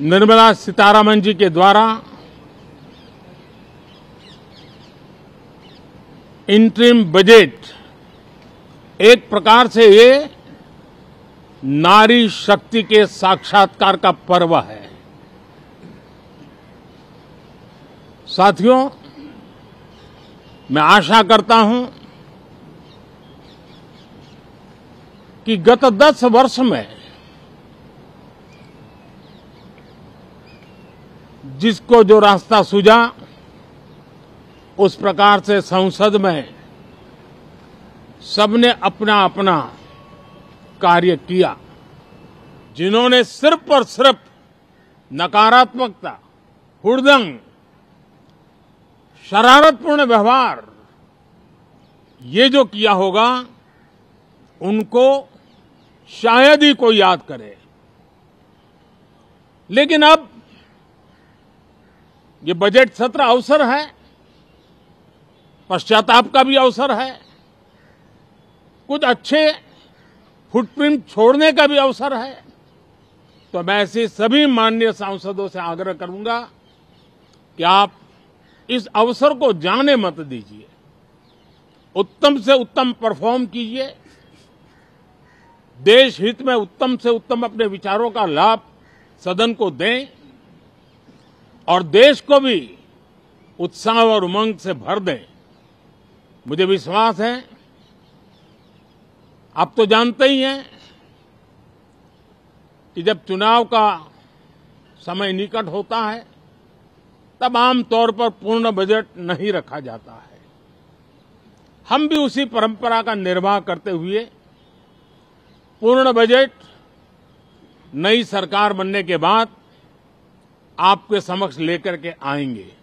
निर्मला सीतारामन जी के द्वारा interim budget एक प्रकार से ये नारी शक्ति के साक्षात्कार का पर्व है साथियों मैं आशा करता हूं कि गत दस वर्ष में जिसको जो रास्ता सूझा उस प्रकार से संसद में सबने अपना अपना कार्य किया जिन्होंने सिर्फ और सिर्फ नकारात्मकता हुड़दंग शरारतपूर्ण व्यवहार ये जो किया होगा उनको शायद ही कोई याद करे लेकिन अब ये बजट सत्र अवसर है पश्चाताप का भी अवसर है कुछ अच्छे फुटप्रिंट छोड़ने का भी अवसर है तो मैं ऐसे सभी माननीय सांसदों से आग्रह करूंगा कि आप इस अवसर को जाने मत दीजिए उत्तम से उत्तम परफॉर्म कीजिए देश हित में उत्तम से उत्तम अपने विचारों का लाभ सदन को दें और देश को भी उत्साह और उमंग से भर दें मुझे विश्वास है आप तो जानते ही हैं कि जब चुनाव का समय निकट होता है तब आमतौर पर पूर्ण बजट नहीं रखा जाता है हम भी उसी परंपरा का निर्वाह करते हुए पूर्ण बजट नई सरकार बनने के बाद आपके समक्ष लेकर के आएंगे